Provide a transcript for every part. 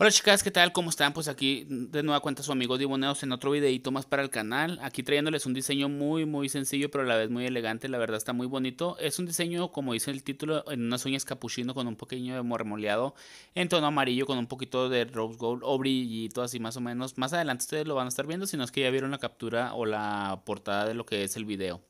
Hola chicas, ¿qué tal? ¿Cómo están? Pues aquí de nueva cuenta su amigo Diboneos en otro videito más para el canal. Aquí trayéndoles un diseño muy muy sencillo pero a la vez muy elegante, la verdad está muy bonito. Es un diseño como dice el título en unas uñas capuchino con un pequeño de morremoleado en tono amarillo con un poquito de rose gold o brillito así más o menos. Más adelante ustedes lo van a estar viendo si no es que ya vieron la captura o la portada de lo que es el video.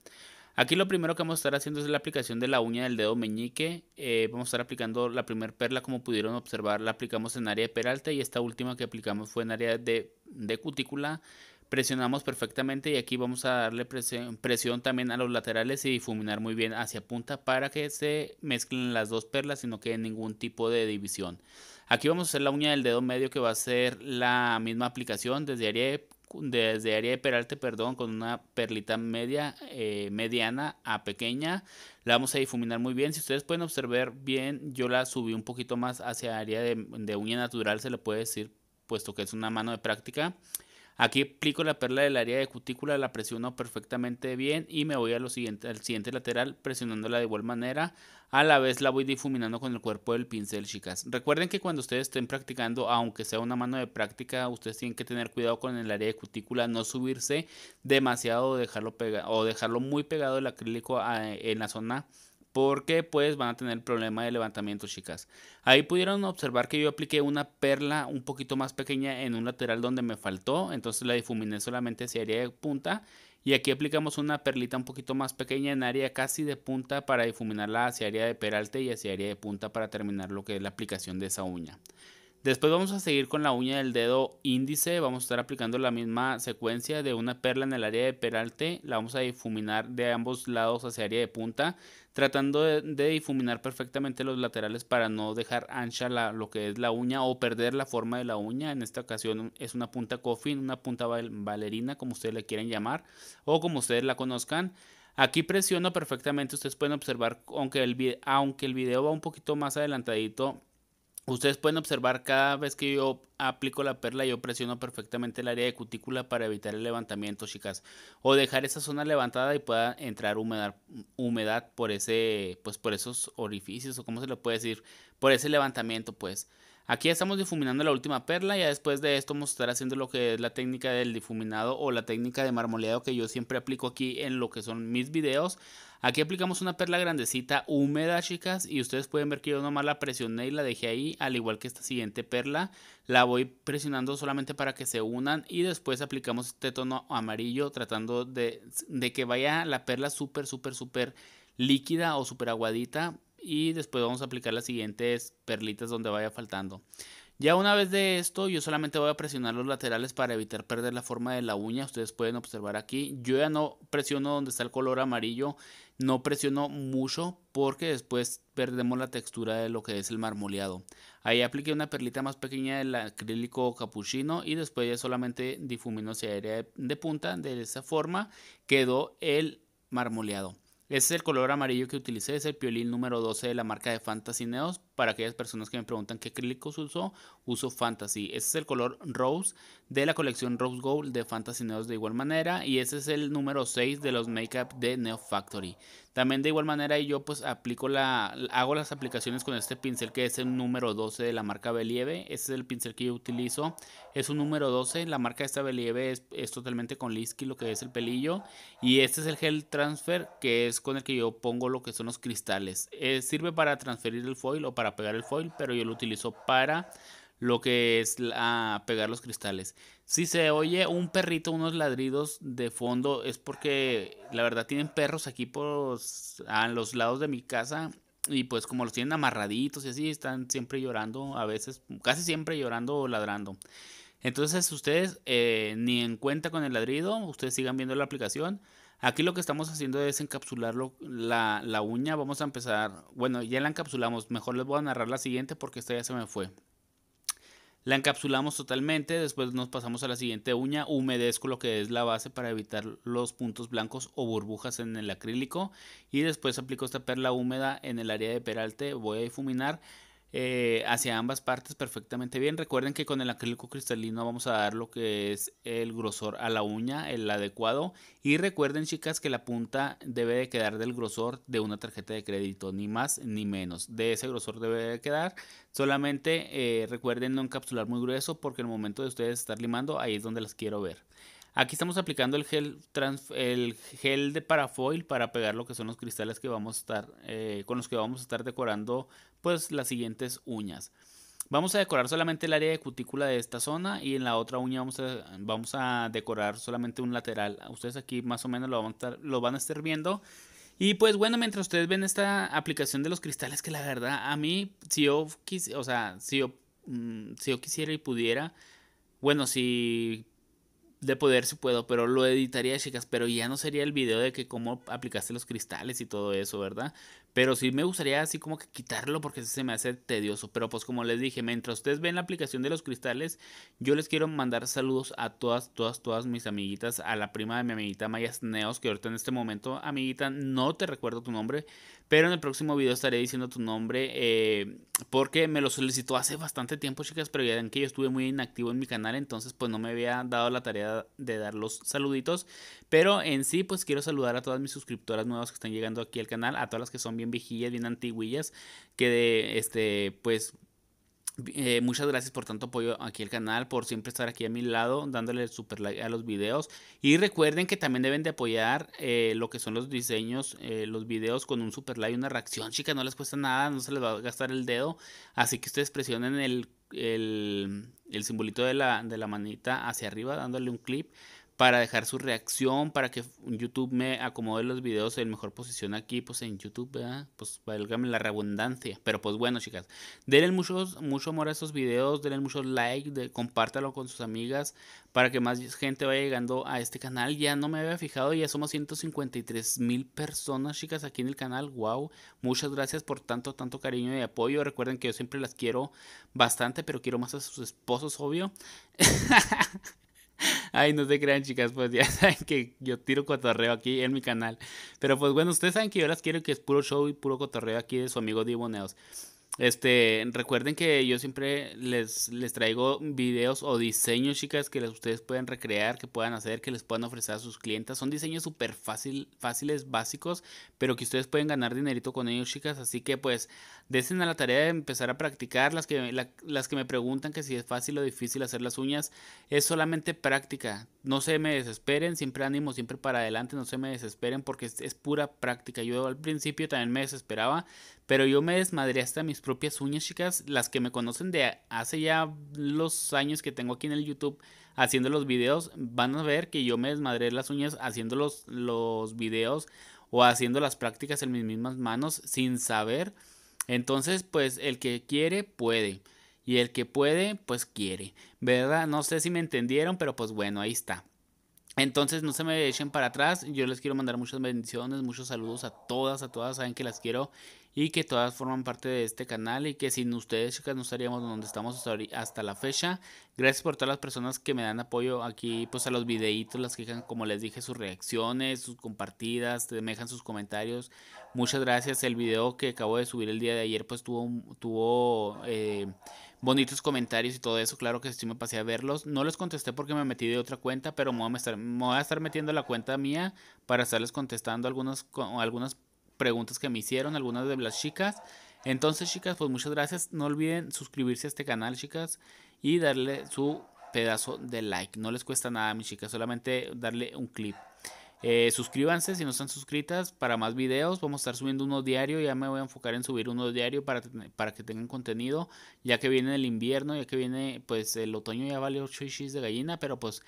Aquí lo primero que vamos a estar haciendo es la aplicación de la uña del dedo meñique. Eh, vamos a estar aplicando la primera perla como pudieron observar. La aplicamos en área de peralta y esta última que aplicamos fue en área de, cutícula. Presionamos perfectamente y aquí vamos a darle presión, también a los laterales y difuminar muy bien hacia punta para que se mezclen las dos perlas y no quede ningún tipo de división. Aquí vamos a hacer la uña del dedo medio que va a ser la misma aplicación desde área de desde área de peralte, perdón, con una perlita media, eh, mediana a pequeña. La vamos a difuminar muy bien. Si ustedes pueden observar bien, yo la subí un poquito más hacia área de, de uña natural, se le puede decir, puesto que es una mano de práctica. Aquí aplico la perla del área de cutícula, la presiono perfectamente bien y me voy siguiente, al siguiente lateral presionándola de igual manera. A la vez la voy difuminando con el cuerpo del pincel, chicas. Recuerden que cuando ustedes estén practicando, aunque sea una mano de práctica, ustedes tienen que tener cuidado con el área de cutícula, no subirse demasiado o dejarlo, pega o dejarlo muy pegado el acrílico ah, en la zona porque pues van a tener problema de levantamiento, chicas. Ahí pudieron observar que yo apliqué una perla un poquito más pequeña en un lateral donde me faltó, entonces la difuminé solamente hacia área de punta. Y aquí aplicamos una perlita un poquito más pequeña en área casi de punta para difuminarla hacia área de peralte y hacia área de punta para terminar lo que es la aplicación de esa uña. Después vamos a seguir con la uña del dedo índice, vamos a estar aplicando la misma secuencia de una perla en el área de peralte, la vamos a difuminar de ambos lados hacia área de punta, tratando de, difuminar perfectamente los laterales para no dejar ancha lo que es la uña o perder la forma de la uña, en esta ocasión es una punta coffin, una punta ballerina como ustedes le quieren llamar o como ustedes la conozcan. Aquí presiono perfectamente, ustedes pueden observar, aunque el, aunque el video va un poquito más adelantadito, Ustedes pueden observar cada vez que yo aplico la perla, yo presiono perfectamente el área de cutícula para evitar el levantamiento, chicas. O dejar esa zona levantada y pueda entrar humedad, por ese, pues por esos orificios, o como se le puede decir, por ese levantamiento, pues. Aquí estamos difuminando la última perla, ya después de esto vamos a estar haciendo lo que es la técnica del difuminado o la técnica de marmoleado que yo siempre aplico aquí en lo que son mis videos. Aquí aplicamos una perla grandecita húmeda, chicas, y ustedes pueden ver que yo nomás la presioné y la dejé ahí, al igual que esta siguiente perla. La voy presionando solamente para que se unan y después aplicamos este tono amarillo tratando de, de que vaya la perla súper, súper, súper líquida o súper aguadita y después vamos a aplicar las siguientes perlitas donde vaya faltando. Ya una vez de esto, yo solamente voy a presionar los laterales para evitar perder la forma de la uña. Ustedes pueden observar aquí. Yo ya no presiono donde está el color amarillo. No presiono mucho porque después perdemos la textura de lo que es el marmoleado. Ahí apliqué una perlita más pequeña del acrílico capuchino y después ya solamente difumino hacia área de punta. De esa forma quedó el marmoleado. Este es el color amarillo que utilicé, es el piolín número 12 de la marca de Fantasy Neos, para aquellas personas que me preguntan qué acrílicos uso, uso Fantasy. Este es el color Rose de la colección Rose Gold de Fantasy Neos de igual manera y ese es el número 6 de los makeup de Neo Factory. También de igual manera yo pues aplico la hago las aplicaciones con este pincel que es el número 12 de la marca Believe. Este es el pincel que yo utilizo. Es un número 12, la marca de esta Believe es, totalmente con Lisky lo que es el pelillo y este es el gel transfer que es con el que yo pongo lo que son los cristales. Eh, sirve para transferir el foil o para pegar el foil, pero yo lo utilizo para lo que es a pegar los cristales. Si se oye un perrito, unos ladridos de fondo, es porque la verdad tienen perros aquí por a los lados de mi casa y pues como los tienen amarraditos y así, están siempre llorando, a veces, casi siempre llorando o ladrando. Entonces ustedes eh, ni en cuenta con el ladrido, ustedes sigan viendo la aplicación Aquí lo que estamos haciendo es encapsular la, la, uña. Vamos a empezar. Bueno, ya la encapsulamos. Mejor les voy a narrar la siguiente porque esta ya se me fue. La encapsulamos totalmente. Después nos pasamos a la siguiente uña. Humedezco lo que es la base para evitar los puntos blancos o burbujas en el acrílico. Y después aplico esta perla húmeda en el área de peralte. Voy a difuminar. Eh, hacia ambas partes perfectamente bien. Recuerden que con el acrílico cristalino vamos a dar lo que es el grosor a la uña, el adecuado. Y recuerden chicas que la punta debe de quedar del grosor de una tarjeta de crédito, ni más ni menos. De ese grosor debe de quedar. Solamente eh, recuerden no encapsular muy grueso porque en el momento de ustedes estar limando ahí es donde las quiero ver. Aquí estamos aplicando el gel, el gel de parafoil para pegar lo que son los cristales que vamos a estar, eh, con los que vamos a estar decorando pues las siguientes uñas. Vamos a decorar solamente el área de cutícula de esta zona y en la otra uña vamos a, vamos a decorar solamente un lateral. Ustedes aquí más o menos lo van, a estar, lo van a estar viendo. Y pues bueno, mientras ustedes ven esta aplicación de los cristales, que la verdad a mí, si yo, o sea, si yo, mm, si yo quisiera y pudiera, bueno, si de poder si puedo, pero lo editaría, chicas, pero ya no sería el video de que cómo aplicaste los cristales y todo eso, ¿verdad? Pero sí me gustaría así como que quitarlo porque se me hace tedioso, pero pues como les dije, mientras ustedes ven la aplicación de los cristales, yo les quiero mandar saludos a todas, todas, todas mis amiguitas, a la prima de mi amiguita Mayas Neos, que ahorita en este momento, amiguita, no te recuerdo tu nombre, pero en el próximo video estaré diciendo tu nombre eh, porque me lo solicitó hace bastante tiempo, chicas, pero ya ven que yo estuve muy inactivo en mi canal, entonces pues no me había dado la tarea de dar los saluditos. Pero en sí, pues quiero saludar a todas mis suscriptoras nuevas que están llegando aquí al canal, a todas las que son bien viejillas, bien antiguillas, que de, este, pues eh, muchas gracias por tanto apoyo aquí al canal, por siempre estar aquí a mi lado, dándole super like a los videos. Y recuerden que también deben de apoyar eh, lo que son los diseños, eh, los videos con un super like, una reacción, chicas, no les cuesta nada, no se les va a gastar el dedo. Así que ustedes presionen el el, el simbolito de la, de la manita hacia arriba dándole un clip para dejar su reacción, para que YouTube me acomode los videos en mejor posición aquí, pues en YouTube, Pues válgame la redundancia. Pero pues bueno, chicas, denle muchos, mucho amor a estos videos, denle muchos likes, compártalo con sus amigas para que más gente vaya llegando a este canal. Ya no me había fijado, ya somos 153 mil personas, chicas, aquí en el canal. ¡Wow! Muchas gracias por tanto, tanto cariño y apoyo. Recuerden que yo siempre las quiero bastante, pero quiero más a sus esposos, obvio. Ay, no se crean, chicas, pues ya saben que yo tiro cotorreo aquí en mi canal. Pero pues bueno, ustedes saben que yo las quiero que es puro show y puro cotorreo aquí de su amigo Divoneos. Este, recuerden que yo siempre les, les traigo videos o diseños, chicas, que les, ustedes pueden recrear, que puedan hacer, que les puedan ofrecer a sus clientes. Son diseños súper fácil, fáciles, básicos, pero que ustedes pueden ganar dinerito con ellos, chicas. Así que pues, desen a la tarea de empezar a practicar. Las que, las que me preguntan que si es fácil o difícil hacer las uñas, es solamente práctica. No se me desesperen, siempre ánimo, siempre para adelante, no se me desesperen porque es, pura práctica. Yo al principio también me desesperaba, pero yo me desmadré hasta mis propias uñas, chicas. Las que me conocen de hace ya los años que tengo aquí en el YouTube haciendo los videos, van a ver que yo me desmadré las uñas haciendo los, los videos o haciendo las prácticas en mis mismas manos sin saber. Entonces, pues el que quiere, puede. Y el que puede, pues quiere. ¿Verdad? No sé si me entendieron, pero pues bueno, ahí está. Entonces no se me echen para atrás. Yo les quiero mandar muchas bendiciones, muchos saludos a todas, a todas. Saben que las quiero y que todas forman parte de este canal y que sin ustedes chicas no estaríamos donde estamos hasta, la fecha. Gracias por todas las personas que me dan apoyo aquí pues a los videitos, las que dejan como les dije sus reacciones, sus compartidas, me dejan sus comentarios. Muchas gracias, el video que acabo de subir el día de ayer pues tuvo, tuvo eh, bonitos comentarios y todo eso, claro que sí me pasé a verlos. No les contesté porque me metí de otra cuenta, pero me voy a estar, a metiendo la cuenta mía para estarles contestando algunas, algunas preguntas que me hicieron algunas de las chicas. Entonces, chicas, pues muchas gracias. No olviden suscribirse a este canal, chicas, y darle su pedazo de like. No les cuesta nada, mis chicas, solamente darle un clip. Eh, suscríbanse si no están suscritas para más videos. Vamos a estar subiendo uno diario. Ya me voy a enfocar en subir uno diario para, para que tengan contenido. Ya que viene el invierno, ya que viene pues el otoño ya vale 8 de gallina. Pero pues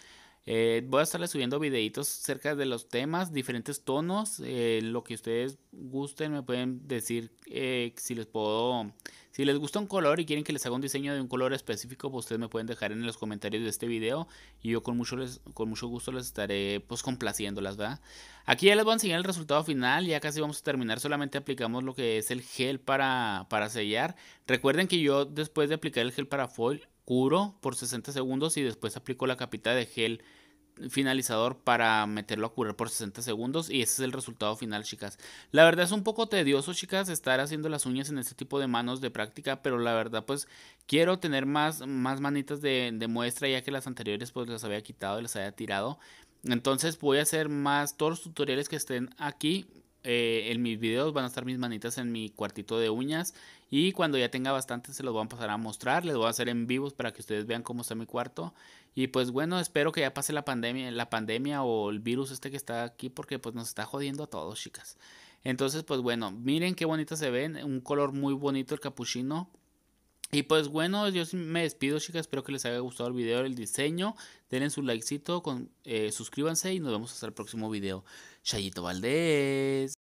eh, voy a estarle subiendo videitos cerca de los temas, diferentes tonos, eh, lo que ustedes gusten, me pueden decir eh, si les puedo, si les gusta un color y quieren que les haga un diseño de un color específico, pues ustedes me pueden dejar en los comentarios de este video y yo con mucho, les, con mucho gusto les estaré pues complaciéndolas, ¿verdad? Aquí ya les voy a enseñar el resultado final, ya casi vamos a terminar, solamente aplicamos lo que es el gel para, para sellar. Recuerden que yo después de aplicar el gel para foil, curo por 60 segundos y después aplico la capita de gel finalizador para meterlo a curar por 60 segundos y ese es el resultado final chicas la verdad es un poco tedioso chicas estar haciendo las uñas en este tipo de manos de práctica pero la verdad pues quiero tener más, más manitas de, de muestra ya que las anteriores pues las había quitado y las había tirado entonces voy a hacer más todos los tutoriales que estén aquí eh, en mis videos van a estar mis manitas en mi cuartito de uñas y cuando ya tenga bastante se los voy a pasar a mostrar, les voy a hacer en vivos para que ustedes vean cómo está mi cuarto y pues bueno, espero que ya pase la pandemia, la pandemia o el virus este que está aquí porque pues nos está jodiendo a todos, chicas. Entonces, pues bueno, miren qué bonitas se ven, un color muy bonito el capuchino. Y pues bueno, yo me despido chicas, espero que les haya gustado el video, el diseño, denle su likecito, con, eh, suscríbanse y nos vemos hasta el próximo video. Chayito Valdés.